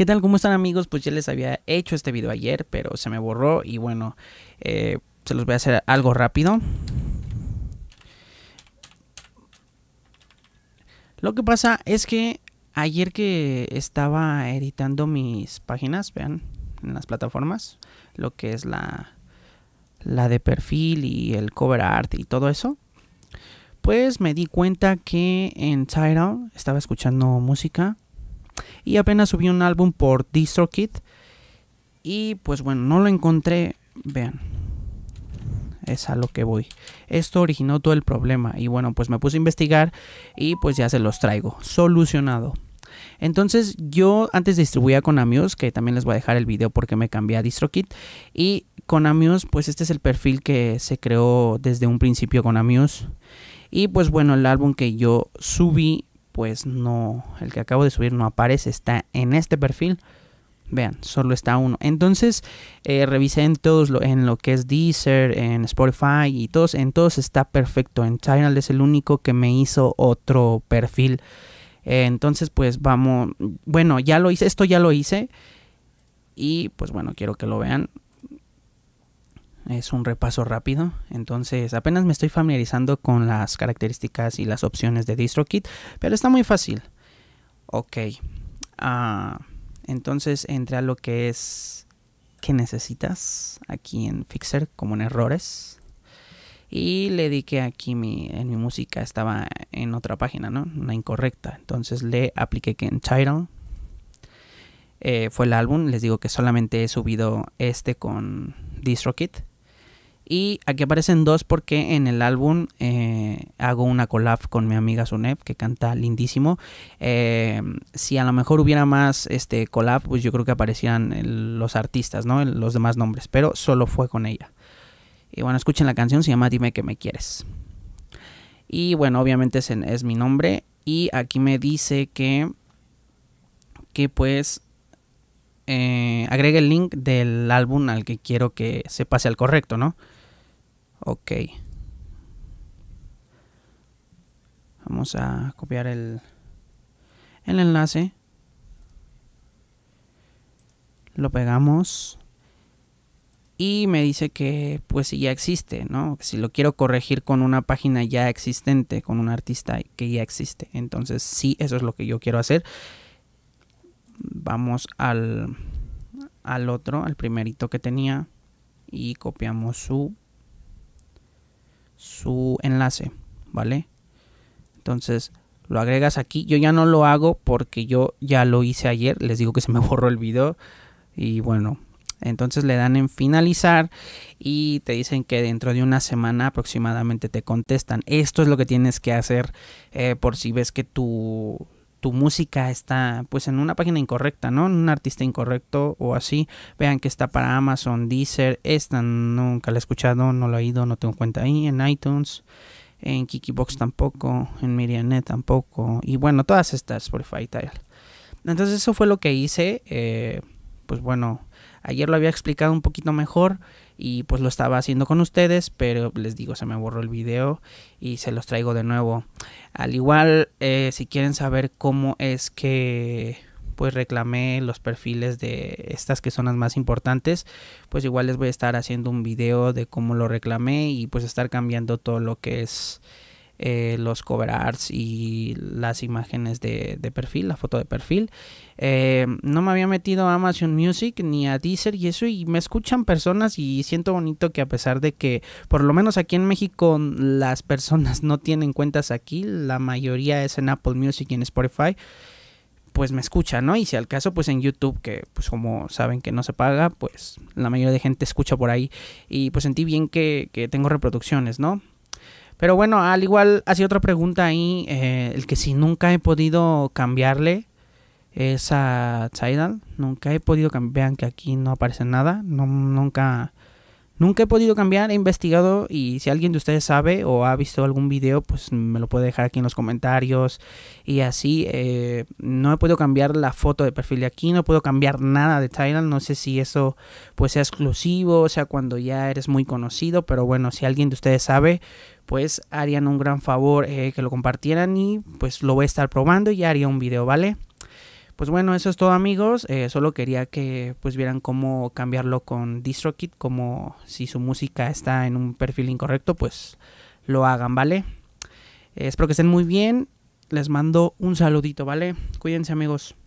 ¿Qué tal? ¿Cómo están amigos? Pues ya les había hecho este video ayer, pero se me borró y bueno, eh, se los voy a hacer algo rápido. Lo que pasa es que ayer que estaba editando mis páginas, vean, en las plataformas, lo que es la, la de perfil y el cover art y todo eso, pues me di cuenta que en Tidal estaba escuchando música y apenas subí un álbum por DistroKid. Y pues bueno, no lo encontré. Vean. Es a lo que voy. Esto originó todo el problema. Y bueno, pues me puse a investigar. Y pues ya se los traigo. Solucionado. Entonces yo antes distribuía con Amius. que también les voy a dejar el video porque me cambié a DistroKit. Y con Amius, pues este es el perfil que se creó desde un principio con Amius. Y pues bueno, el álbum que yo subí pues no, el que acabo de subir no aparece, está en este perfil. Vean, solo está uno. Entonces, eh, revisé en todos lo, en lo que es Deezer, en Spotify y todos. En todos está perfecto. En Tidal es el único que me hizo otro perfil. Eh, entonces, pues vamos. Bueno, ya lo hice. Esto ya lo hice. Y pues bueno, quiero que lo vean es un repaso rápido, entonces apenas me estoy familiarizando con las características y las opciones de DistroKit, pero está muy fácil. Ok, ah, entonces entré a lo que es que necesitas aquí en Fixer, como en errores. Y le di que aquí mi, en mi música estaba en otra página, ¿no? Una incorrecta. Entonces le apliqué que en Title eh, fue el álbum. Les digo que solamente he subido este con DistroKit. Y aquí aparecen dos porque en el álbum eh, hago una collab con mi amiga Sunep que canta lindísimo. Eh, si a lo mejor hubiera más este collab, pues yo creo que aparecían los artistas, ¿no? los demás nombres, pero solo fue con ella. Y bueno, escuchen la canción, se llama Dime que me quieres. Y bueno, obviamente es, es mi nombre. Y aquí me dice que, que pues eh, agregue el link del álbum al que quiero que se pase al correcto, ¿no? Ok. Vamos a copiar el, el enlace. Lo pegamos. Y me dice que pues si ya existe, ¿no? Si lo quiero corregir con una página ya existente, con un artista que ya existe. Entonces sí, eso es lo que yo quiero hacer. Vamos al, al otro, al primerito que tenía. Y copiamos su su enlace, ¿vale? Entonces lo agregas aquí. Yo ya no lo hago porque yo ya lo hice ayer. Les digo que se me borró el video. Y bueno, entonces le dan en finalizar y te dicen que dentro de una semana aproximadamente te contestan. Esto es lo que tienes que hacer eh, por si ves que tu tu música está pues en una página incorrecta, ¿no? En un artista incorrecto o así. Vean que está para Amazon, Deezer, esta nunca la he escuchado, no la he ido no tengo cuenta ahí, en iTunes, en Kikibox tampoco, en Mirianet tampoco, y bueno, todas estas, Spotify y Entonces eso fue lo que hice. Eh, pues bueno, ayer lo había explicado un poquito mejor y pues lo estaba haciendo con ustedes, pero les digo, se me borró el video y se los traigo de nuevo. Al igual, eh, si quieren saber cómo es que pues reclamé los perfiles de estas que son las más importantes, pues igual les voy a estar haciendo un video de cómo lo reclamé y pues estar cambiando todo lo que es eh, los cover arts y las imágenes de, perfil, la foto de perfil. Eh, no me había metido a Amazon Music ni a Deezer y eso y me escuchan personas y siento bonito que a pesar de que por lo menos aquí en México las personas no tienen cuentas aquí, la mayoría es en Apple Music y en Spotify pues me escucha, ¿no? Y si al caso, pues en YouTube, que pues como saben que no se paga, pues la mayoría de gente escucha por ahí. Y pues sentí bien que, que tengo reproducciones, ¿no? Pero bueno, al igual, hacía otra pregunta ahí, eh, el que si nunca he podido cambiarle esa a Nunca he podido cambiar, vean que aquí no aparece nada. No, nunca Nunca he podido cambiar, he investigado y si alguien de ustedes sabe o ha visto algún video, pues me lo puede dejar aquí en los comentarios y así. Eh, no he podido cambiar la foto de perfil de aquí, no puedo cambiar nada de Thailand. No sé si eso pues sea exclusivo, o sea, cuando ya eres muy conocido, pero bueno, si alguien de ustedes sabe, pues harían un gran favor eh, que lo compartieran y pues lo voy a estar probando y ya haría un video, ¿vale? Pues bueno, eso es todo amigos. Eh, solo quería que pues vieran cómo cambiarlo con DistroKid, como si su música está en un perfil incorrecto, pues lo hagan, ¿vale? Eh, espero que estén muy bien. Les mando un saludito, ¿vale? Cuídense amigos.